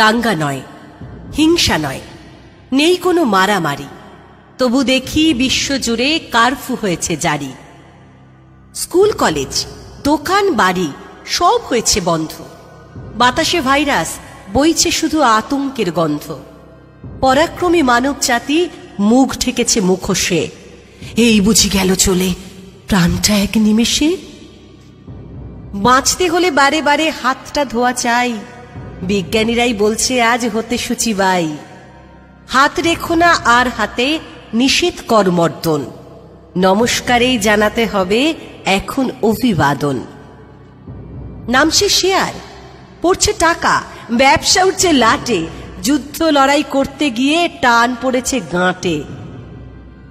দাঙ্গা নয় হিংসা নয় নেই কোনো মারামারি তবু দেখি বিশ্বজুড়ে কারফু হয়েছে জারি স্কুল কলেজ দোকান বাড়ি সব হয়েছে বন্ধ বাতাসে ভাইরাস বইছে শুধু আতঙ্কের গন্ধ পরাক্রমী মানব জাতি মুখ ঠেকেছে মুখোশে এই বুঝি গেল চলে প্রাণটা এক নিমেষে বাঁচতে হলে বারে বারে হাতটা ধোয়া চাই বিজ্ঞানীরাই বলছে আজ হতে বাই হাত রেখো না আর হাতে নিষেধ করমর্দন নমস্কারেই জানাতে হবে এখন অভিবাদন নামছে শেয়ার পড়ছে টাকা ব্যবসা উঠছে লাটে যুদ্ধ লড়াই করতে গিয়ে টান পড়েছে গাঁটে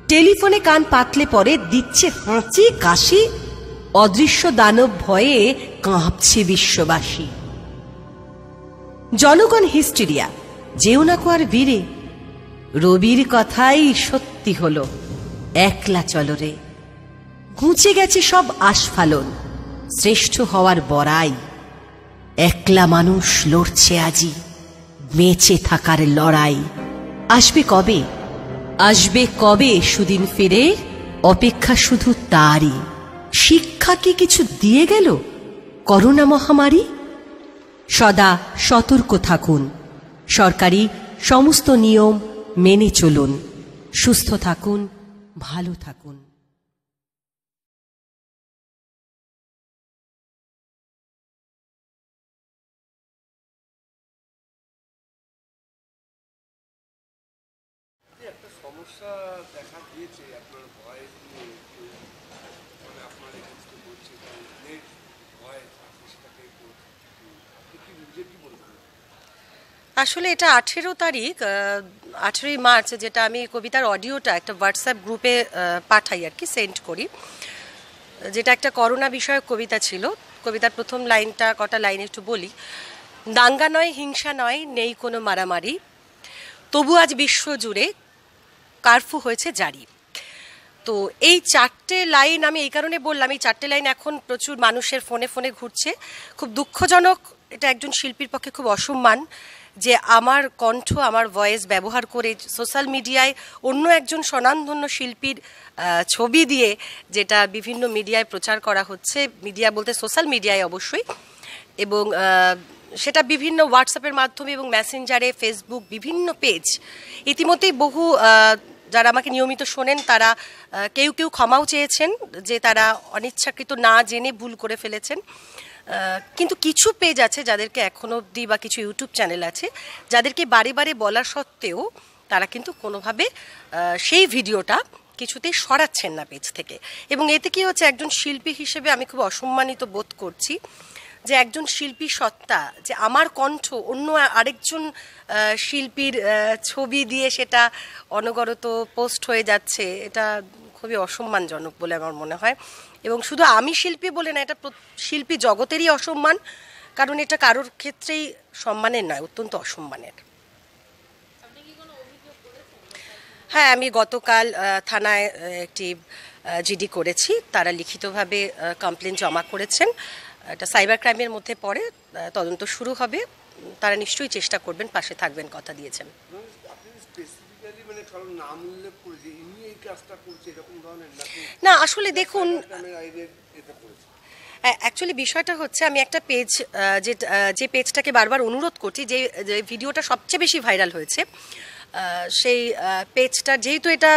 টেলিফোনে কান পাতলে পরে দিচ্ছে হাঁচি কাশি অদৃশ্য দানব ভয়ে কাঁপছে বিশ্ববাসী জনগণ হিস্টিরিয়া যেও না কোয়ার ভিড়ে রবির কথাই সত্যি হল একলা চলরে গুঁচে গেছে সব আস্ফালন শ্রেষ্ঠ হওয়ার বড়াই একলা মানুষ লড়ছে আজি বেঁচে থাকার লড়াই আসবে কবে আসবে কবে সুদিন ফিরে অপেক্ষা শুধু তারই শিক্ষা কি কিছু দিয়ে গেল করোনা মহামারী সদা সতর্ক থাকুন সরকারি সমস্ত নিয়ম মেনে চলুন সুস্থ থাকুন ভালো থাকুন দেখা দিয়েছে আপনার মানে আপনার আসলে এটা আঠেরো তারিখ আঠেরোই মার্চ যেটা আমি কবিতার অডিওটা একটা হোয়াটসঅ্যাপ গ্রুপে পাঠাই আর কি সেন্ড করি যেটা একটা করোনা বিষয়ক কবিতা ছিল কবিতার প্রথম লাইনটা কটা লাইন একটু বলি দাঙ্গা নয় হিংসা নয় নেই কোনো মারামারি তবু আজ বিশ্ব জুড়ে কার্ফু হয়েছে জারি তো এই চারটে লাইন আমি এই কারণে বললাম এই চারটে লাইন এখন প্রচুর মানুষের ফোনে ফোনে ঘুরছে খুব দুঃখজনক এটা একজন শিল্পীর পক্ষে খুব অসম্মান যে আমার কণ্ঠ আমার ভয়েস ব্যবহার করে সোশ্যাল মিডিয়ায় অন্য একজন স্বনামধন্য শিল্পীর ছবি দিয়ে যেটা বিভিন্ন মিডিয়ায় প্রচার করা হচ্ছে মিডিয়া বলতে সোশ্যাল মিডিয়ায় অবশ্যই এবং সেটা বিভিন্ন হোয়াটসঅ্যাপের মাধ্যমে এবং মেসেঞ্জারে ফেসবুক বিভিন্ন পেজ ইতিমধ্যেই বহু যারা আমাকে নিয়মিত শোনেন তারা কেউ কেউ ক্ষমাও চেয়েছেন যে তারা অনিচ্ছাকৃত না জেনে ভুল করে ফেলেছেন কিন্তু কিছু পেজ আছে যাদেরকে এখনও অবধি বা কিছু ইউটিউব চ্যানেল আছে যাদেরকে বারে বারে বলা সত্ত্বেও তারা কিন্তু কোনোভাবে সেই ভিডিওটা কিছুতেই সরাচ্ছেন না পেজ থেকে এবং এতে কি হচ্ছে একজন শিল্পী হিসেবে আমি খুব অসম্মানিত বোধ করছি যে একজন শিল্পী সত্তা যে আমার কণ্ঠ অন্য আরেকজন শিল্পীর ছবি দিয়ে সেটা অনগরত পোস্ট হয়ে যাচ্ছে এটা খুবই অসম্মানজনক বলে আমার মনে হয় এবং শুধু আমি শিল্পী বলে না এটা শিল্পী জগতেরই অসম্মান কারণ এটা কারোর ক্ষেত্রেই সম্মানের নয় অত্যন্ত অসম্মানের হ্যাঁ আমি গতকাল থানায় একটি জিডি করেছি তারা লিখিতভাবে কমপ্লেন জমা করেছেন এটা সাইবার ক্রাইমের মধ্যে পড়ে তদন্ত শুরু হবে তারা নিশ্চয়ই চেষ্টা করবেন পাশে থাকবেন কথা দিয়েছেন না আসলে দেখুন অ্যাকচুয়ালি বিষয়টা হচ্ছে আমি একটা পেজ যে যে পেজটাকে বারবার অনুরোধ করছি যে ভিডিওটা সবচেয়ে বেশি ভাইরাল হয়েছে সেই পেজটা যেহেতু এটা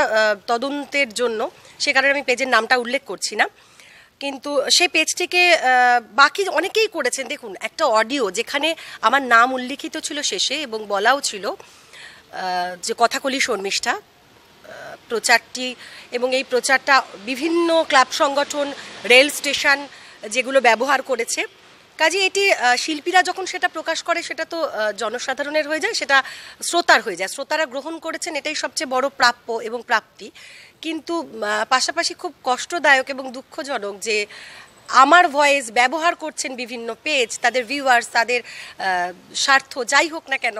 তদন্তের জন্য সে কারণে আমি পেজের নামটা উল্লেখ করছি না কিন্তু সেই পেজটিকে বাকি অনেকেই করেছেন দেখুন একটা অডিও যেখানে আমার নাম উল্লিখিত ছিল শেষে এবং বলাও ছিল যে কথাকলি শর্মিষ্ঠা প্রচারটি এবং এই প্রচারটা বিভিন্ন ক্লাব সংগঠন রেল স্টেশন যেগুলো ব্যবহার করেছে কাজে এটি শিল্পীরা যখন সেটা প্রকাশ করে সেটা তো জনসাধারণের হয়ে যায় সেটা শ্রোতার হয়ে যায় শ্রোতারা গ্রহণ করেছেন এটাই সবচেয়ে বড় প্রাপ্য এবং প্রাপ্তি কিন্তু পাশাপাশি খুব কষ্টদায়ক এবং দুঃখজনক যে আমার ভয়েস ব্যবহার করছেন বিভিন্ন পেজ তাদের ভিউয়ার্স তাদের স্বার্থ যাই হোক না কেন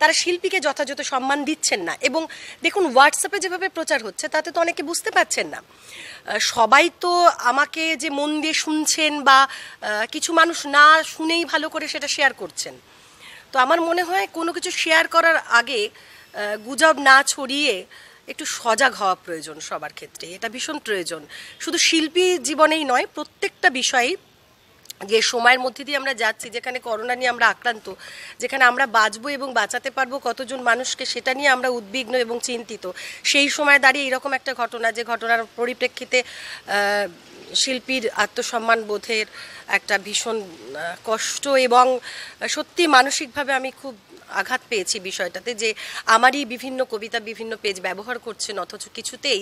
তারা শিল্পীকে যথাযথ সম্মান দিচ্ছেন না এবং দেখুন হোয়াটসঅ্যাপে যেভাবে প্রচার হচ্ছে তাতে তো অনেকে বুঝতে পারছেন না সবাই তো আমাকে যে মন দিয়ে শুনছেন বা কিছু মানুষ না শুনেই ভালো করে সেটা শেয়ার করছেন তো আমার মনে হয় কোনো কিছু শেয়ার করার আগে গুজব না ছড়িয়ে একটু সজাগ হওয়া প্রয়োজন সবার ক্ষেত্রে এটা ভীষণ প্রয়োজন শুধু শিল্পী জীবনেই নয় প্রত্যেকটা বিষয়েই যে সময়ের মধ্যে দিয়ে আমরা যাচ্ছি যেখানে করোনা নিয়ে আমরা আক্রান্ত যেখানে আমরা বাঁচবো এবং বাঁচাতে পারবো কতজন মানুষকে সেটা নিয়ে আমরা উদ্বিগ্ন এবং চিন্তিত সেই সময় দাঁড়িয়ে এরকম একটা ঘটনা যে ঘটনার পরিপ্রেক্ষিতে শিল্পীর আত্মসম্মান বোধের একটা ভীষণ কষ্ট এবং সত্যি মানসিকভাবে আমি খুব আঘাত পেয়েছি বিষয়টাতে যে আমারই বিভিন্ন কবিতা বিভিন্ন পেজ ব্যবহার করছেন অথচ কিছুতেই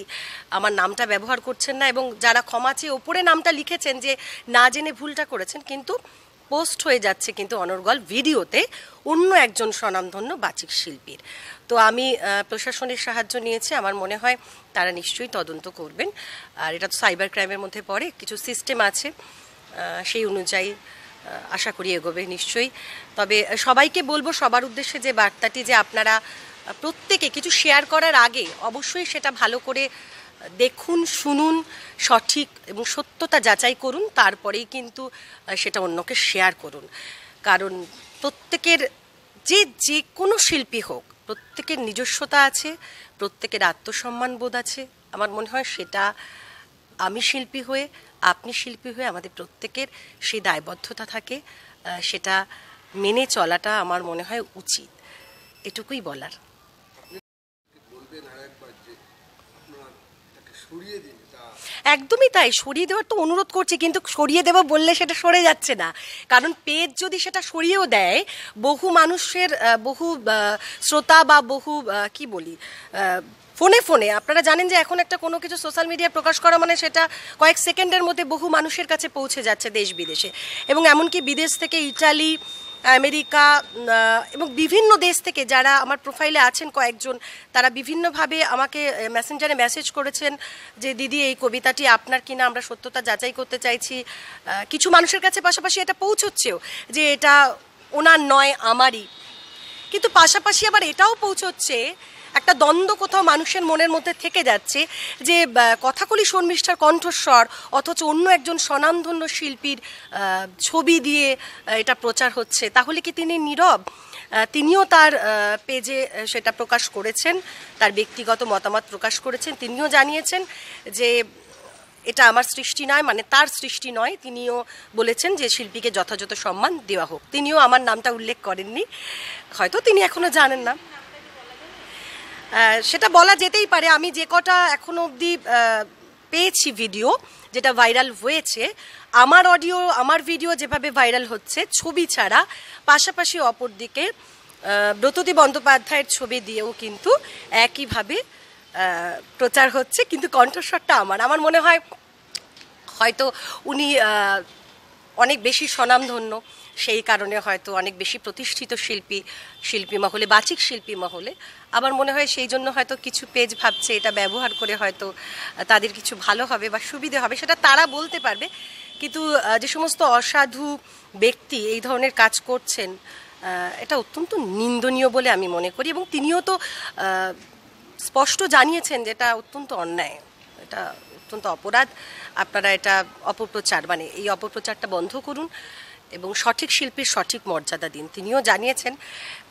আমার নামটা ব্যবহার করছেন না এবং যারা ক্ষমা চেয়ে ওপরে নামটা লিখেছেন যে না জেনে ভুলটা করেছেন কিন্তু পোস্ট হয়ে যাচ্ছে কিন্তু অনর্গল ভিডিওতে অন্য একজন স্বনামধন্য বাচিক শিল্পীর তো আমি প্রশাসনের সাহায্য নিয়েছি আমার মনে হয় তারা নিশ্চয়ই তদন্ত করবেন আর এটা তো সাইবার ক্রাইমের মধ্যে পড়ে কিছু সিস্টেম আছে সেই অনুযায়ী আশা করি এগোবে নিশ্চয়ই তবে সবাইকে বলবো সবার উদ্দেশ্যে যে বার্তাটি যে আপনারা প্রত্যেকে কিছু শেয়ার করার আগে অবশ্যই সেটা ভালো করে দেখুন শুনুন সঠিক এবং সত্যতা যাচাই করুন তারপরেই কিন্তু সেটা অন্যকে শেয়ার করুন কারণ প্রত্যেকের যে যে কোনো শিল্পী হোক প্রত্যেকের নিজস্বতা আছে প্রত্যেকের আত্মসম্মান বোধ আছে আমার মনে হয় সেটা আমি শিল্পী হয়ে আপনি শিল্পী হয়ে আমাদের প্রত্যেকের সেই দায়বদ্ধতা থাকে সেটা মেনে চলাটা আমার মনে হয় উচিত এটুকুই বলার একদমই তাই সরিয়ে দেওয়ার তো অনুরোধ করছি কিন্তু সরিয়ে দেবো বললে সেটা সরে যাচ্ছে না কারণ পেজ যদি সেটা সরিয়েও দেয় বহু মানুষের বহু শ্রোতা বা বহু কি বলি ফোনে ফোনে আপনারা জানেন যে এখন একটা কোনো কিছু সোশ্যাল মিডিয়ায় প্রকাশ করা মানে সেটা কয়েক সেকেন্ডের মধ্যে বহু মানুষের কাছে পৌঁছে যাচ্ছে দেশ বিদেশে এবং এমনকি বিদেশ থেকে ইটালি আমেরিকা এবং বিভিন্ন দেশ থেকে যারা আমার প্রোফাইলে আছেন কয়েকজন তারা বিভিন্নভাবে আমাকে মেসেঞ্জারে মেসেজ করেছেন যে দিদি এই কবিতাটি আপনার কিনা আমরা সত্যতা যাচাই করতে চাইছি কিছু মানুষের কাছে পাশাপাশি এটা পৌঁছচ্ছেও যে এটা ওনার নয় আমারই কিন্তু পাশাপাশি আবার এটাও পৌঁছচ্ছে একটা দ্বন্দ্ব কোথাও মানুষের মনের মধ্যে থেকে যাচ্ছে যে কথাকলি শর্মিষ্ঠার কণ্ঠস্বর অথচ অন্য একজন স্বনামধন্য শিল্পীর ছবি দিয়ে এটা প্রচার হচ্ছে তাহলে কি তিনি নীরব তিনিও তার পেজে সেটা প্রকাশ করেছেন তার ব্যক্তিগত মতামত প্রকাশ করেছেন তিনিও জানিয়েছেন যে এটা আমার সৃষ্টি নয় মানে তার সৃষ্টি নয় তিনিও বলেছেন যে শিল্পীকে যথাযথ সম্মান দেওয়া হোক তিনিও আমার নামটা উল্লেখ করেননি হয়তো তিনি এখনও জানেন না সেটা বলা যেতেই পারে আমি যে কটা এখনো অবধি পেয়েছি ভিডিও যেটা ভাইরাল হয়েছে আমার অডিও আমার ভিডিও যেভাবে ভাইরাল হচ্ছে ছবি ছাড়া পাশাপাশি অপরদিকে ব্রততী বন্দ্যোপাধ্যায়ের ছবি দিয়েও কিন্তু একইভাবে প্রচার হচ্ছে কিন্তু কণ্ঠস্বরটা আমার আমার মনে হয় হয়তো উনি অনেক বেশি স্বনামধন্য সেই কারণে হয়তো অনেক বেশি প্রতিষ্ঠিত শিল্পী শিল্পী মহলে বাচিক শিল্পী মহলে আমার মনে হয় সেই জন্য হয়তো কিছু পেজ ভাবছে এটা ব্যবহার করে হয়তো তাদের কিছু ভালো হবে বা সুবিধে হবে সেটা তারা বলতে পারবে কিন্তু যে সমস্ত অসাধু ব্যক্তি এই ধরনের কাজ করছেন এটা অত্যন্ত নিন্দনীয় বলে আমি মনে করি এবং তিনিও তো স্পষ্ট জানিয়েছেন যে এটা অত্যন্ত অন্যায় এটা অত্যন্ত অপরাধ আপনারা এটা অপপ্রচার মানে এই অপপ্রচারটা বন্ধ করুন এবং সঠিক শিল্পীর সঠিক মর্যাদা দিন তিনিও জানিয়েছেন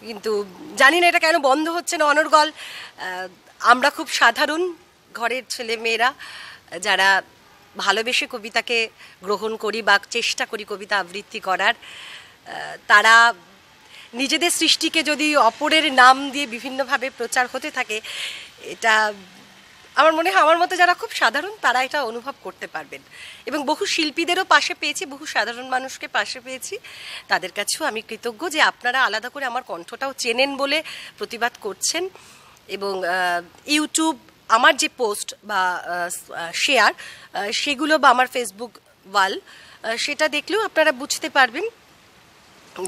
কিন্তু জানি না এটা কেন বন্ধ হচ্ছে না অনর্গল আমরা খুব সাধারণ ঘরের ছেলে মেয়েরা যারা ভালোবেসে কবিতাকে গ্রহণ করি বা চেষ্টা করি কবিতা আবৃত্তি করার তারা নিজেদের সৃষ্টিকে যদি অপরের নাম দিয়ে বিভিন্নভাবে প্রচার হতে থাকে এটা আমার মনে হয় আমার মতো যারা খুব সাধারণ তারা এটা অনুভব করতে পারবেন এবং বহু শিল্পীদেরও পাশে পেয়েছি বহু সাধারণ মানুষকে পাশে পেয়েছি তাদের কাছেও আমি কৃতজ্ঞ যে আপনারা আলাদা করে আমার কণ্ঠটাও চেনেন বলে প্রতিবাদ করছেন এবং ইউটিউব আমার যে পোস্ট বা শেয়ার সেগুলো বা আমার ফেসবুক ওয়াল সেটা দেখলেও আপনারা বুঝতে পারবেন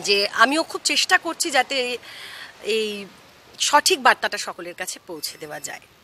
যে আমিও খুব চেষ্টা করছি যাতে এই সঠিক বার্তাটা সকলের কাছে পৌঁছে দেওয়া যায়